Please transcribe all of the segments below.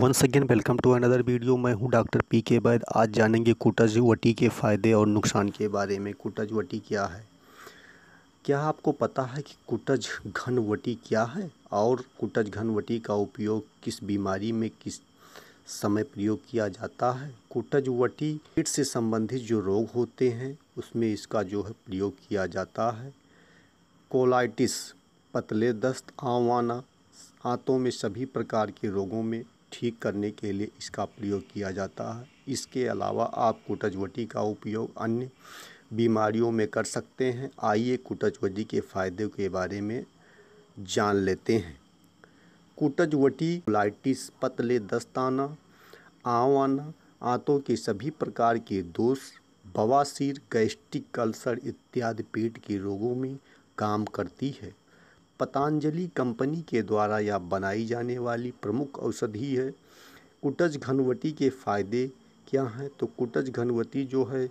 once again welcome to another video मैं हूं doctor P के बैद आज जानेंगे कुटज वटी के फ़ायदे और नुकसान के बारे में कुटज वटी क्या है क्या आपको पता है कि कुटज घन वटी क्या है और कुटज घन वटी का उपयोग किस बीमारी में किस समय प्रयोग किया जाता है कुटज वटी पेट से संबंधित जो रोग होते हैं उसमें इसका जो है प्रयोग किया जाता है कोलाइटिस पतले दस्त आंवाना आँतों में सभी प्रकार के रोगों में ठीक करने के लिए इसका प्रयोग किया जाता है इसके अलावा आप कुटजवटी का उपयोग अन्य बीमारियों में कर सकते हैं आइए कुटजवटी के फ़ायदे के बारे में जान लेते हैं कुटजवटी लाइटिस पतले दस्ताना आव आना आंतों के सभी प्रकार के दोष बवासीर गैस्ट्रिक कल्सर इत्यादि पेट के रोगों में काम करती है पतंजलि कंपनी के द्वारा यह बनाई जाने वाली प्रमुख औषधि है कुटज घनवटी के फ़ायदे क्या हैं तो कुटज घनवटी जो है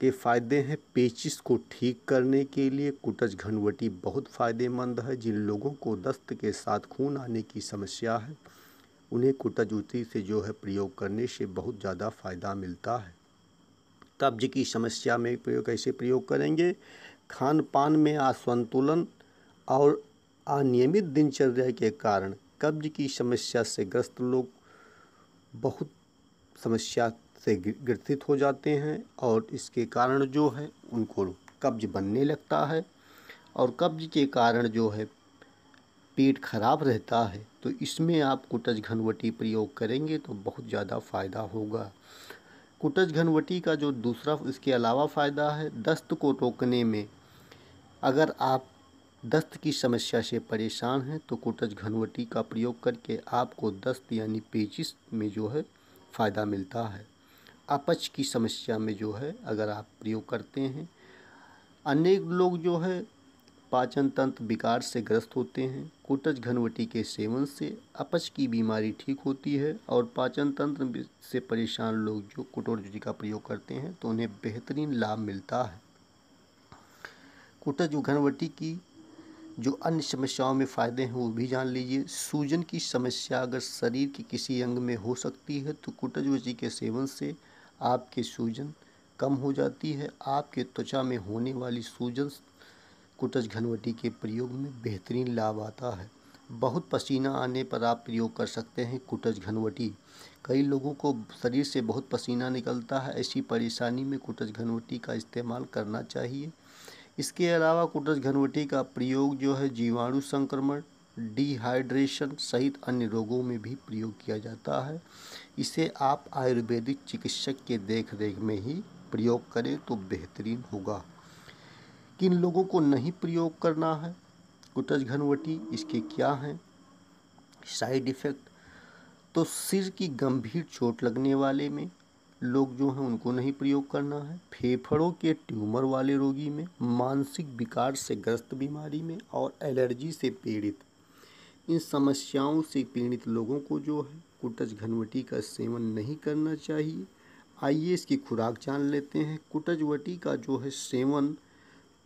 के फ़ायदे हैं पेचिस को ठीक करने के लिए कुटज घनवटी बहुत फ़ायदेमंद है जिन लोगों को दस्त के साथ खून आने की समस्या है उन्हें कुटज उत्ती से जो है प्रयोग करने से बहुत ज़्यादा फ़ायदा मिलता है कब्ज की समस्या में प्रयोग कैसे प्रयोग करेंगे खान पान में असंतुलन और अनियमित दिनचर्या के कारण कब्ज की समस्या से ग्रस्त लोग बहुत समस्या से ग्रसित हो जाते हैं और इसके कारण जो है उनको कब्ज बनने लगता है और कब्ज के कारण जो है पेट खराब रहता है तो इसमें आप कुटज घनवटी प्रयोग करेंगे तो बहुत ज़्यादा फ़ायदा होगा कुटज घनवटी का जो दूसरा इसके अलावा फ़ायदा है दस्त को रोकने में अगर आप दस्त की समस्या से परेशान हैं तो कुटज घनवटी का प्रयोग करके आपको दस्त यानी पेचिस में जो है फ़ायदा मिलता है अपच की समस्या में जो है अगर आप प्रयोग करते हैं अनेक लोग जो है पाचन तंत्र विकार से ग्रस्त होते हैं कुटज घनवटी के सेवन से अपच की बीमारी ठीक होती है और पाचन तंत्र से परेशान लोग जो कुटोर का प्रयोग करते हैं तो उन्हें बेहतरीन लाभ मिलता है कुटज घनवटी की जो अन्य समस्याओं में फ़ायदे हैं वो भी जान लीजिए सूजन की समस्या अगर शरीर के किसी अंग में हो सकती है तो कुटजवजी के सेवन से आपके सूजन कम हो जाती है आपके त्वचा में होने वाली सूजन कुटज घनवटी के प्रयोग में बेहतरीन लाभ आता है बहुत पसीना आने पर आप प्रयोग कर सकते हैं कुटज घनवटी कई लोगों को शरीर से बहुत पसीना निकलता है ऐसी परेशानी में कुटज घनवटी का इस्तेमाल करना चाहिए इसके अलावा कुटस घनवटी का प्रयोग जो है जीवाणु संक्रमण डिहाइड्रेशन सहित अन्य रोगों में भी प्रयोग किया जाता है इसे आप आयुर्वेदिक चिकित्सक के देख रेख में ही प्रयोग करें तो बेहतरीन होगा किन लोगों को नहीं प्रयोग करना है कुटस घनवटी इसके क्या हैं साइड इफ़ेक्ट तो सिर की गंभीर चोट लगने वाले में लोग जो हैं उनको नहीं प्रयोग करना है फेफड़ों के ट्यूमर वाले रोगी में मानसिक विकार से ग्रस्त बीमारी में और एलर्जी से पीड़ित इन समस्याओं से पीड़ित लोगों को जो है कुटज घनवटी का सेवन नहीं करना चाहिए आइए इसकी खुराक जान लेते हैं कुटजवटी का जो है सेवन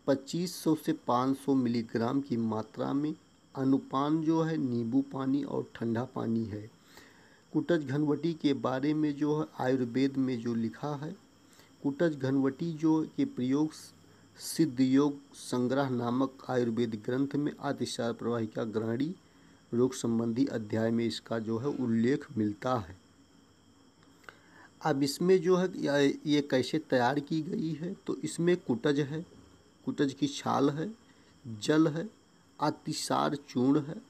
2500 से 500 मिलीग्राम की मात्रा में अनुपान जो है नींबू पानी और ठंडा पानी है कुटज घनवटी के बारे में जो है आयुर्वेद में जो लिखा है कुटज घनवटी जो के प्रयोग सिद्ध योग संग्रह नामक आयुर्वेद ग्रंथ में आतिशार प्रवाहिका ग्रहणी रोग संबंधी अध्याय में इसका जो है उल्लेख मिलता है अब इसमें जो है ये कैसे तैयार की गई है तो इसमें कुटज है कुटज की छाल है जल है अतिसार चूर्ण है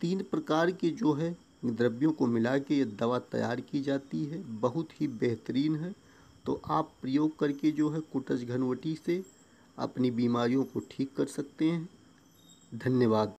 तीन प्रकार के जो है द्रव्यों को मिला के ये दवा तैयार की जाती है बहुत ही बेहतरीन है तो आप प्रयोग करके जो है कुटज घनवटी से अपनी बीमारियों को ठीक कर सकते हैं धन्यवाद